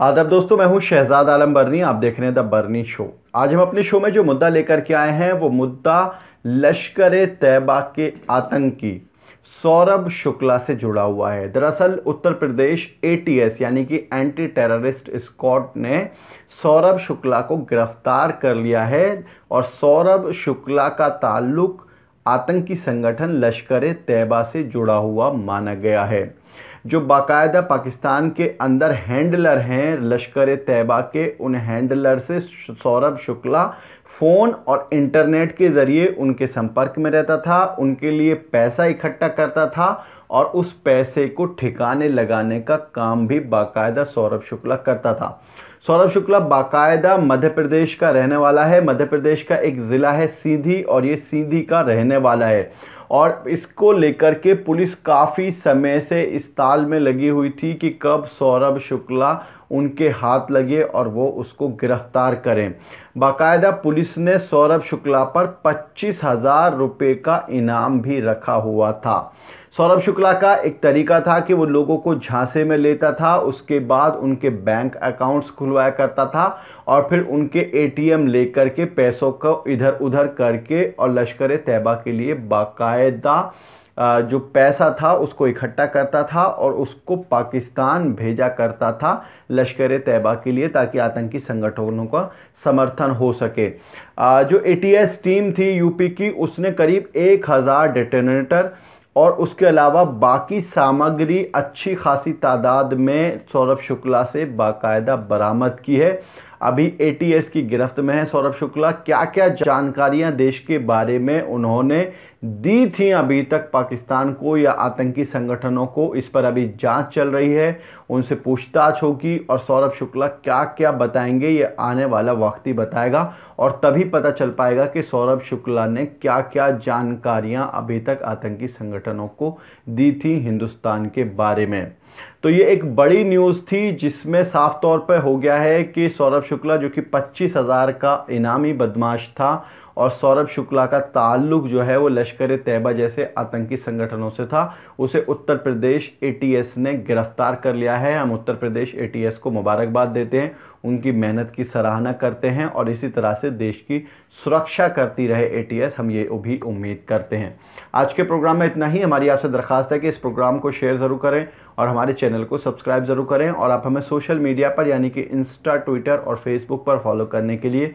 आदब दोस्तों मैं हूं शहजाद आलम बर्नी आप देख रहे हैं द बर्नी शो आज हम अपने शो में जो मुद्दा लेकर के आए हैं वो मुद्दा लश्कर तैबा के आतंकी सौरभ शुक्ला से जुड़ा हुआ है दरअसल उत्तर प्रदेश एटीएस यानी कि एंटी टेररिस्ट स्क्वाड ने सौरभ शुक्ला को गिरफ्तार कर लिया है और सौरभ शुक्ला का ताल्लुक आतंकी संगठन लश्कर तैबा से जुड़ा हुआ माना गया है जो बाकायदा पाकिस्तान के अंदर हैंडलर हैं लश्कर तैबा के उन हैंडलर से सौरभ शुक्ला फ़ोन और इंटरनेट के ज़रिए उनके संपर्क में रहता था उनके लिए पैसा इकट्ठा करता था और उस पैसे को ठिकाने लगाने का काम भी बाकायदा सौरभ शुक्ला करता था सौरभ शुक्ला बाकायदा मध्य प्रदेश का रहने वाला है मध्य प्रदेश का एक ज़िला है सीधी और ये सीधी का रहने वाला है और इसको लेकर के पुलिस काफ़ी समय से इस ताल में लगी हुई थी कि कब सौरभ शुक्ला उनके हाथ लगे और वो उसको गिरफ्तार करें बाकायदा पुलिस ने सौरभ शुक्ला पर पच्चीस हज़ार रुपये का इनाम भी रखा हुआ था सौरभ शुक्ला का एक तरीका था कि वो लोगों को झांसे में लेता था उसके बाद उनके बैंक अकाउंट्स खुलवाया करता था और फिर उनके एटीएम लेकर के पैसों को इधर उधर करके और लश्कर तैबा के लिए बाकायदा जो पैसा था उसको इकट्ठा करता था और उसको पाकिस्तान भेजा करता था लश्कर तैबा के लिए ताकि आतंकी संगठनों का समर्थन हो सके जो एटीएस टीम थी यूपी की उसने करीब एक हज़ार डिटेनेटर और उसके अलावा बाकी सामग्री अच्छी खासी तादाद में सौरभ शुक्ला से बाकायदा बरामद की है अभी एटीएस की गिरफ्त में है सौरभ शुक्ला क्या क्या जानकारियां देश के बारे में उन्होंने दी थी अभी तक पाकिस्तान को या आतंकी संगठनों को इस पर अभी जांच चल रही है उनसे पूछताछ होगी और सौरभ शुक्ला क्या क्या बताएंगे ये आने वाला वक्त ही बताएगा और तभी पता चल पाएगा कि सौरभ शुक्ला ने क्या क्या जानकारियां अभी तक आतंकी संगठनों को दी थी हिंदुस्तान के बारे में तो ये एक बड़ी न्यूज़ थी जिसमें साफ तौर पर हो गया है कि सौरभ शुक्ला जो कि पच्चीस हज़ार का इनामी बदमाश था और सौरभ शुक्ला का ताल्लुक जो है वो लश्कर तैयबा जैसे आतंकी संगठनों से था उसे उत्तर प्रदेश एटीएस ने गिरफ्तार कर लिया है हम उत्तर प्रदेश एटीएस को मुबारकबाद देते हैं उनकी मेहनत की सराहना करते हैं और इसी तरह से देश की सुरक्षा करती रहे एटीएस हम ये भी उम्मीद करते हैं आज के प्रोग्राम में इतना ही हमारी आपसे दरखास्त है कि इस प्रोग्राम को शेयर ज़रूर करें और हमारे चैनल को सब्सक्राइब ज़रूर करें और आप हमें सोशल मीडिया पर यानी कि इंस्टा ट्विटर और फेसबुक पर फॉलो करने के लिए